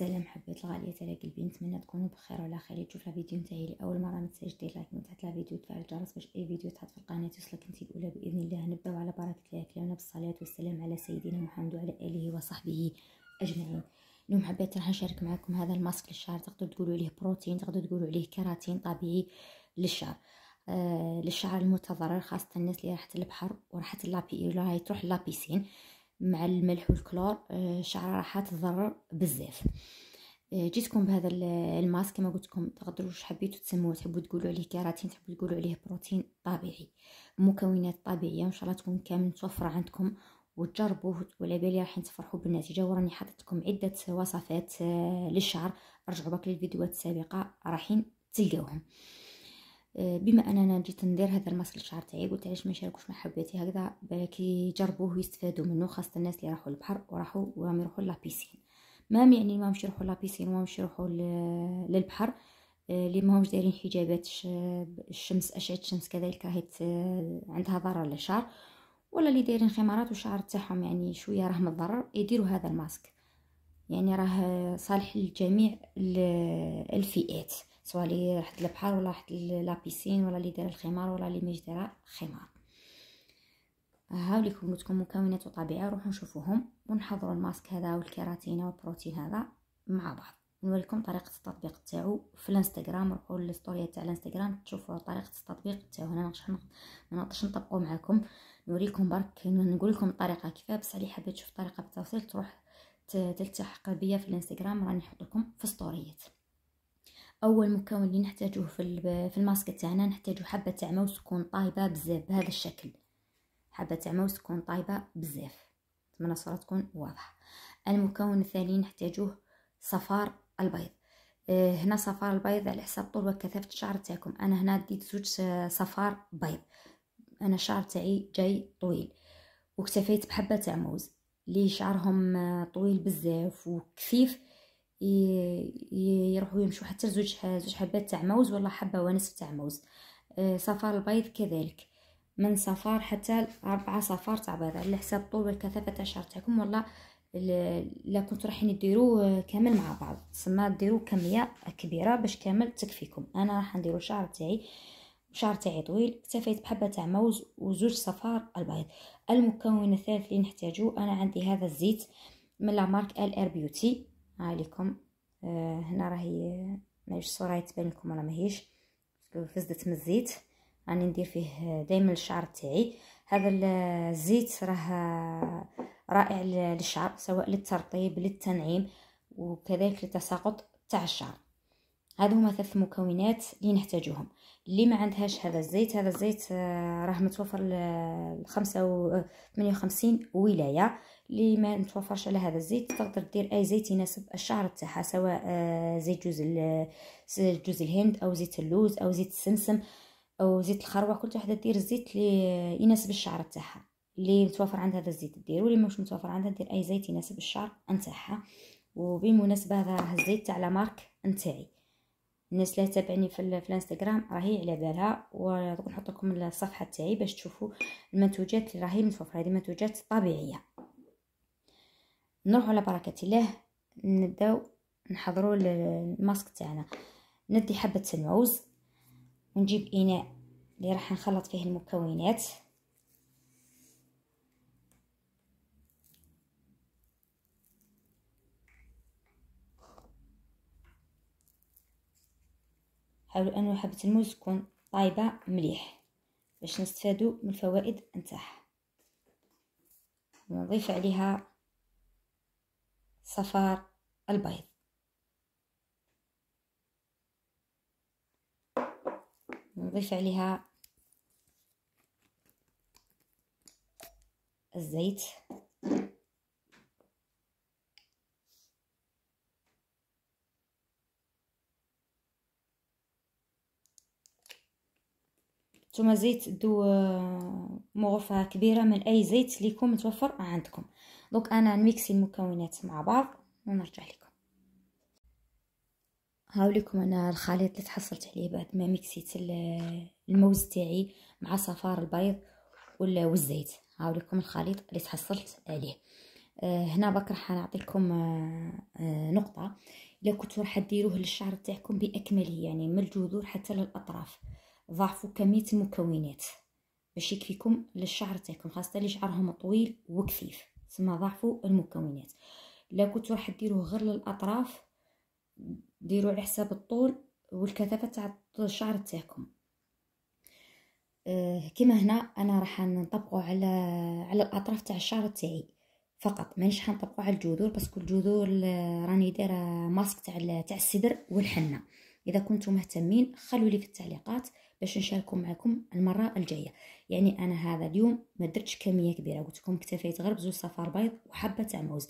السلام حبيت الغاليه تاع قلبي نتمنى تكونوا بخير وعلى خير تشوف لا فيديو نتاعي لاول مره ما تنساش دير لايك من تحت فيديو تفعل الجرس باش اي فيديو تحط في القناه يوصلك انت الاولى باذن الله نبداو على بركه الله كلامنا بالصلاه والسلام على سيدنا محمد وعلى اله وصحبه اجمعين اليوم حبيت راح نشارك معكم هذا الماسك للشعر تقدروا تقولوا عليه بروتين تقدروا تقولوا عليه كيراتين طبيعي للشعر آه، للشعر المتضرر خاصه الناس اللي راحت البحر وراحت لابي ولا راهي تروح لابيسين مع الملح والكلور الشعر آه، راح تضرر بزاف آه، جيتكم بهذا الماسك كما قلت لكم تقدروا واش حبيتوا تسموه تحبوا تقولوا عليه كيراتين تحبوا تقولوا عليه بروتين طبيعي مكونات طبيعيه وان شاء الله تكون كامل متوفره عندكم وتجربوه وعلى بالي راح تفرحوا بالنتيجه وراني لكم عده وصفات آه، للشعر رجعوا باك للفيديوهات السابقه راحين تلقاوهم آه، بما اننا جيت ندير هذا الماسك للشعر تاعي قلت علاش ما نشاركوش مع حبيبتي هكذا بالك يجربوه ويستفادوا منه خاصه الناس اللي راحوا للبحر وراحوا وراهم يروحوا لابيسين ما يعني ما مش يروحوا لابيسين وما مش يروحوا للبحر آه، اللي ماهمش دايرين حجابات الشمس اشعه الشمس كذلك راهي آه، عندها ضرر للشعر ولا اللي دايرين خمارات والشعر تاعهم يعني شويه راه متضرر يديروا هذا الماسك يعني راه صالح لجميع الفئات سواء لي راحت للبحر ولا راحت لابيسين ولا اللي دار الخمار ولا اللي مش دار خمار هاو قلت لكم مكونات وطبيعه روحوا نشوفوهم ونحضروا الماسك هذا والكيراتين والبروتين هذا مع بعض نوريكم طريقه التطبيق تاعو في الانستغرام روحوا للستوري تاع الانستغرام تشوفوا طريقه التطبيق تاعو انا ما نقدرش نطبقو معاكم نوريكم برك نقول لكم الطريقه كيفاه بس اللي حابه تشوف طريقه التوصيل تروح تلتحق بيا في الانستغرام راني نحط لكم في ستوريات اول مكون اللي نحتاجوه في في الماسك تاعنا نحتاجو حبه تاع موز تكون طايبه بزاف بهذا الشكل حبه تاع موز تكون طايبه بزاف نتمنى الصوره تكون واضحه المكون الثاني نحتاجوه صفار البيض آه، هنا صفار البيض على حساب طول وكثافه الشعر تاعكم انا هنا ديت زوج صفار بيض انا الشعر تاعي جاي طويل واكتفيت بحبه تاع موز لي شعرهم آه، طويل بزاف وكثيف يروحوا يمشوا حتى زوج زوج حبات تاع موز ولا حبه ونصف تاع موز آه، صفار البيض كذلك من صفار حتى أربعة صفار تاع بيض على حساب الطول والكثافه تاع الشعر تاعكم ولا لا كنت رايحين ديروه كامل مع بعض تسمى ديروا كميه كبيره باش كامل تكفيكم انا راح نديرو الشعر تاعي شعر تاعي طويل اكتفيت بحبه تاع موز وزوج صفار البيض المكون الثالث اللي نحتاجه انا عندي هذا الزيت من لا مارك ال ار بيوتي عليكم آه هنا راهي ماهيش الصوره تبان لكم ولا ماهيش فزدت من الزيت راني ندير فيه دائما الشعر تاعي هذا الزيت راه رائع للشعر سواء للترطيب للتنعيم وكذلك لتساقط تاع الشعر هذو هما ثلاث مكونات اللي نحتاجوهم اللي ما عندهاش هذا الزيت هذا الزيت آه، راه متوفر ل 58 آه، ولايه اللي ما متوفرش على هذا الزيت تقدر دير اي زيت يناسب الشعر تاعها سواء آه، زيت جوز جوز الهند او زيت اللوز او زيت السمسم او زيت الخروع كل وحده دير الزيت اللي يناسب الشعر تاعها اللي متوفر عند هذا الزيت ديرو اللي مش متوفر عندها دير اي زيت يناسب الشعر نتاعها وبالمناسبه هذا الزيت تاع لا مارك نتاعي الناس اللي تابعني في الانستغرام راهي على بالها ودوك نحط لكم الصفحه تاعي باش تشوفوا المنتوجات اللي راهي متوفره هذه منتوجات طبيعيه نروحوا على بركه الله نبداو نحضروا الماسك تاعنا ندي حبه الموز ونجيب اناء اللي راح نخلط فيه المكونات حاولوا انو حبة الموز تكون طايبة مليح باش نستفادو من الفوائد نتاعها ونضيف عليها صفار البيض نضيف عليها الزيت نتوما زيت دو آه، مغرفه كبيره من اي زيت يكون متوفر عندكم دونك انا نميكسي المكونات مع بعض ونرجع لكم هاو لكم انا الخليط اللي تحصلت عليه بعد ما ميكسيت آه، الموز تاعي مع صفار البيض والزيت هاو لكم الخليط اللي تحصلت عليه آه، هنا برك راح نعطيكم نقطه الا كنتو راح ديروه للشعر تاعكم باكمله يعني من الجذور حتى للاطراف ضاعفوا كميه المكونات باش يكفيكم للشعر تاعكم خاصه اللي شعرهم طويل وكثيف تسمى ضاعفوا المكونات لا كنتو راح ديروه غير للاطراف ديروا على حساب الطول والكثافه تاع الشعر تاعكم أه كما هنا انا راح نطبقه على على الاطراف تاع الشعر تاعي فقط مانيش حنطبقو على الجذور باسكو الجذور آه، راني دايره ماسك تاع تاع السدر والحنه اذا كنتم مهتمين خلوا لي في التعليقات باش نشاركو معكم المره الجايه يعني انا هذا اليوم ما درتش كميه كبيره قلت لكم اكتفيت غير بزوج صفار بيض وحبه تاع موز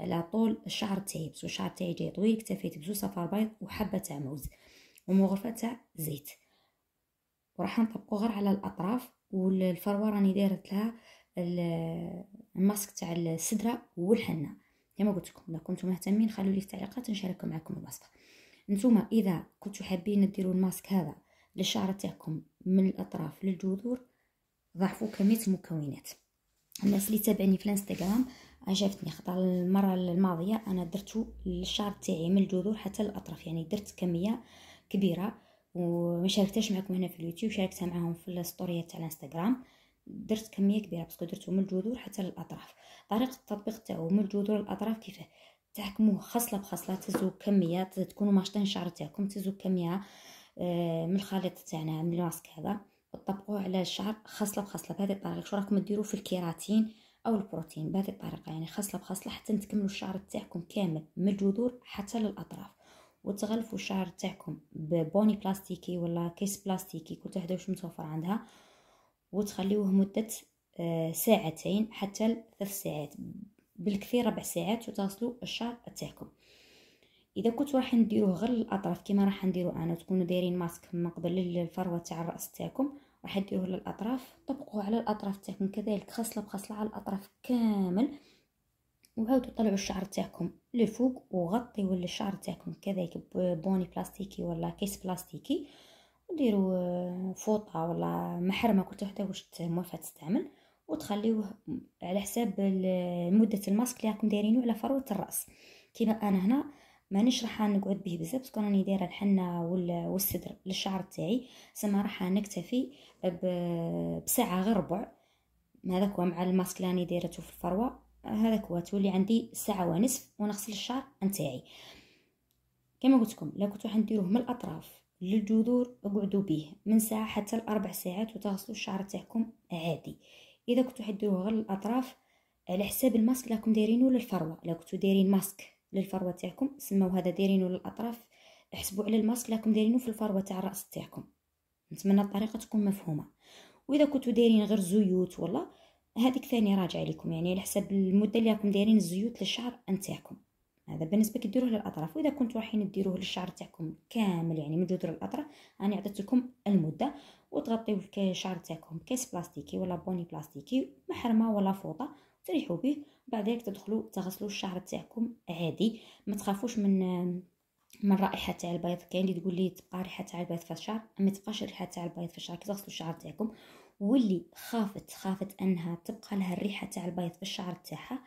على طول الشعر تاعي بزوج الشعر تاعي جاي طويل اكتفيت بزوج صفار بيض وحبه تاع موز ومغرفه تاع زيت وراح نطبقو غير على الاطراف والفروه راني دايره لها الماسك تاع السدره والحنه كما قلت لكم اذا كنتم مهتمين خلوا لي في التعليقات نشارك معكم الوصفه نتوما اذا كنتو حابين ديروا الماسك هذا للشعر تاعكم من الاطراف للجذور ضعفوا كميه المكونات الناس اللي تابعني في الانستغرام عجبتني خطر المره الماضيه انا درتو الشعر تاعي من الجذور حتى الاطراف يعني درت كميه كبيره وما شاركتهاش معكم هنا في اليوتيوب شاركتها معاهم في الستوري تاع الانستغرام درت كميه كبيره باسكو درتو من الجذور حتى للاطراف طريقه التطبيق تاعو من الجذور للاطراف كيفاه تحكموه خصله بخصله تزو كميه تكونوا ماشطين الشعر تاعكم تزو كميه آه، من الخليط تاعنا من الماسك هذا وطبقوه على الشعر خصله بخصله بهذه الطريقه شو راكم ديروا في الكيراتين او البروتين بهذه الطريقه يعني خصله بخصله حتى تكملوا الشعر تاعكم كامل من الجذور حتى للاطراف وتغلفوا الشعر تاعكم ببوني بلاستيكي ولا كيس بلاستيكي كل وحده واش متوفر عندها وتخليوه مده آه، ساعتين حتى ثلاث ساعات بالكثير ربع ساعات وتغسلوا الشعر تاعكم اذا كنت راح نديروه غير للاطراف كما راح نديرو انا تكونوا دايرين ماسك من قبل الفروه تاع الراس تاعكم راح ديروه للاطراف طبقوه على الاطراف تاعكم كذلك خصله بخصله على الاطراف كامل وعاودوا طلعوا الشعر تاعكم للفوق وغطيوا الشعر تاعكم كذلك ببوني بلاستيكي ولا كيس بلاستيكي وديروا آه، فوطه ولا محرمه كنت وحده واش موافقه تستعمل وتخليوه على حساب مده الماسك اللي راكم دايرينه على فروه الراس كيما انا هنا مانيش راح نقعد به بزاف باسكو راني دايره الحنه والصدر للشعر تاعي سما راح نكتفي بساعه غير ربع هذاك هو مع الماسك اللي راني دايرته في الفروه هذاك هو تولي عندي ساعه ونصف ونغسل الشعر نتاعي كما قلت لكم لو كنتو حنديروه من الاطراف للجذور اقعدوا به من ساعه حتى لاربع ساعات وتغسلوا الشعر تاعكم عادي اذا كنتو حديروه غير الاطراف على حساب الماسك اللي راكم دايرينه للفروه لو كنتو دايرين ماسك للفروه تاعكم سماو هذا دايرينو للاطراف حسبوا على الماسك راكم دايرينو في الفروه تاع الراس تاعكم نتمنى الطريقه تكون مفهومه واذا كنتو دايرين غير زيوت ولا هذيك ثاني راجعه لكم يعني على حسب المده اللي راكم دايرين الزيوت للشعر نتاعكم هذا بالنسبه كي ديروه للاطراف واذا كنتو رايحين ديروه للشعر تاعكم كامل يعني من جذور الاطراف انا عطيت لكم المده وتغطيو الشعر تاعكم كيس بلاستيكي ولا بوني بلاستيكي محرمه ولا فوطه تريحوا به بعد هيك تدخلوا تغسلوا الشعر تاعكم عادي ما تخافوش من من رائحه تاع البيض كاين اللي تقول لي تبقى ريحه تاع البيض في الشعر ما تبقاش ريحه تاع البيض في الشعر كي تغسلوا الشعر تاعكم واللي خافت خافت انها تبقى لها الريحه تاع البيض في الشعر تاعها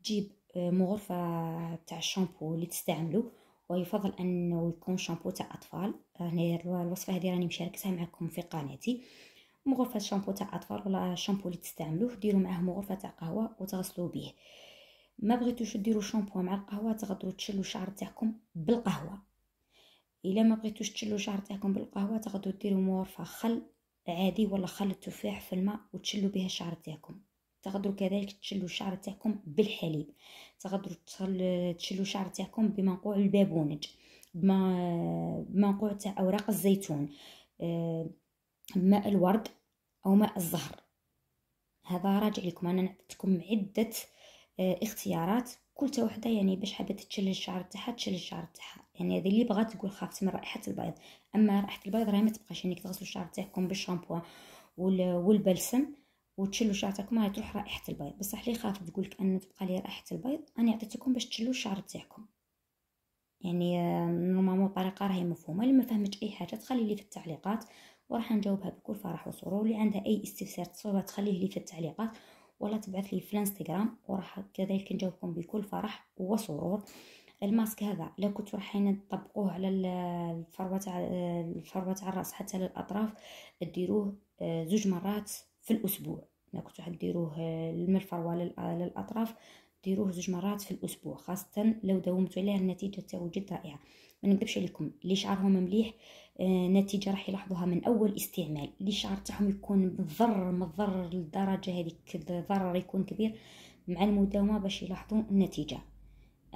تجيب آه، مغرفه تاع الشامبو اللي تستعملو ويفضل انه يكون شامبو تاع اطفال راني آه، الوصفه هذه راني مشاركتها معكم في قناتي مغرفه شامبو تاع اطفال ولا شامبو اللي تستعملوه ديروا معاه مغرفه تاع قهوه وتغسلوا به ما بغيتوش ديروا شامبو مع القهوه تقدروا تشلوا الشعر تاعكم بالقهوه الا ما بغيتوش تشلوا الشعر تاعكم بالقهوه تقدروا ديروا مغرفه خل عادي ولا خل التفاح في الماء وتشلوا بها الشعر تاعكم تقدروا كذلك تشلوا الشعر تاعكم بالحليب تقدروا تشلوا الشعر تاعكم بمنقوع البابونج بمنقوع تاع اوراق الزيتون آه، ماء الورد أو ماء الزهر هذا راجع لكم أنا عطيتكم عدة آه، اختيارات كل وحده يعني باش حابه تشل الشعر تاعها تشل الشعر تاعها يعني هذه اللي بغات تقول خافت من رائحه البيض اما رائحه البيض راهي ما تبقاش انك يعني تغسلوا الشعر تاعكم بالشامبو والبلسم وتشلوا الشعر تاعكم راهي تروح رائحه البيض بصح اللي خافت تقول لك ان تبقى لي رائحه البيض انا عطيتكم باش تشلوا الشعر تاعكم يعني آه، نورمالمون الطريقه راهي مفهومه اللي ما فهمتش اي حاجه تخلي لي في التعليقات وراح نجاوبها بكل فرح وسرور اللي عندها اي استفسار تصوبها تخليه لي في التعليقات ولا تبعث لي في الانستغرام وراح كذلك نجاوبكم بكل فرح وسرور الماسك هذا لو كنت رايحين تطبقوه على الفروه تاع الفروه تاع الراس حتى للاطراف ديروه آه، زوج مرات في الاسبوع لو كنتو ديروه آه، من الفروه للاطراف ديروه زوج مرات في الاسبوع خاصه لو داومتو عليه النتيجه تاعو جد رائعه ما نكذبش عليكم اللي شعرهم مليح آه، نتيجه راح يلاحظوها من اول استعمال اللي الشعر تاعهم يكون مضر مضر للدرجه هذيك الضرر يكون كبير مع المداومه باش يلاحظوا النتيجه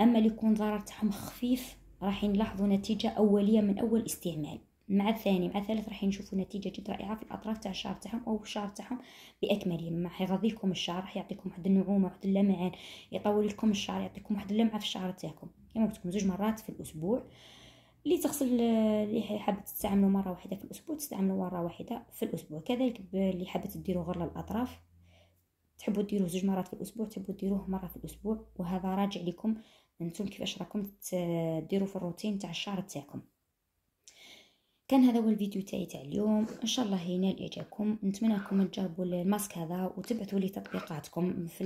اما اللي يكون ضرر تاعهم خفيف راح نلاحظوا نتيجه اوليه من اول استعمال مع الثاني مع الثالث راح نشوفوا نتيجه جد رائعه في الاطراف تاع الشعر تاعهم او الشعر تاعهم باكمله ما راح يغذي لكم الشعر راح يعطيكم واحد النعومه واحد اللمعان يطول لكم الشعر يعطيكم واحد اللمعه في الشعر تاعكم كما قلت لكم زوج مرات في الاسبوع اللي تغسل اللي حابه تستعملو مره واحده في الاسبوع تستعملو مره واحده في الاسبوع كذلك اللي حابه ديرو غير الاطراف تحبوا ديروه زوج مرات في الاسبوع تحبوا ديروه مره في الاسبوع وهذا راجع لكم انتم كيفاش راكم ديروا في الروتين تاع الشعر تاعكم كان هذا هو الفيديو تاعي تاع اليوم ان شاء الله ينال اعجابكم نتمنى انكم تجربوا الماسك هذا وتبعثوا لي تطبيقاتكم في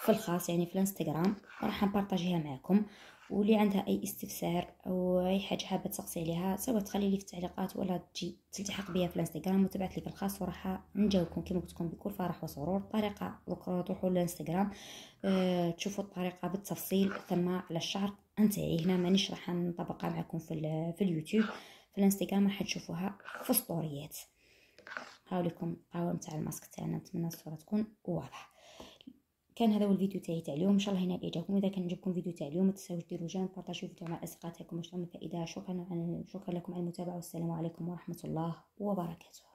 في الخاص يعني في الانستغرام راح نبارطاجيها معكم واللي عندها اي استفسار او اي حاجه حابه تسقسي عليها سواء تخلي لي في التعليقات ولا تجي تلتحق بيا في الانستغرام وتبعث لي في الخاص وراح نجاوبكم كما قلت لكم بكل فرح وسرور الطريقه دوك تروحوا للانستغرام أه تشوفوا الطريقه بالتفصيل ثم على الشعر انتهي هنا مانيش راح نطبقها معكم في, في اليوتيوب في الانستغرام راح تشوفوها في ستوريات هاوليكم قهوه نتاع الماسك تاعنا نتمنى الصوره تكون واضحه كان هذا هو الفيديو تاعي تاع اليوم ان شاء الله ينال اعجابكم اذا كان عجبكم الفيديو تاع اليوم ما تنساوش ديروا جيم بارطاجيو الفيديو مع اصدقائكم واش فائده شكرا شكرا لكم على المتابعه والسلام عليكم ورحمه الله وبركاته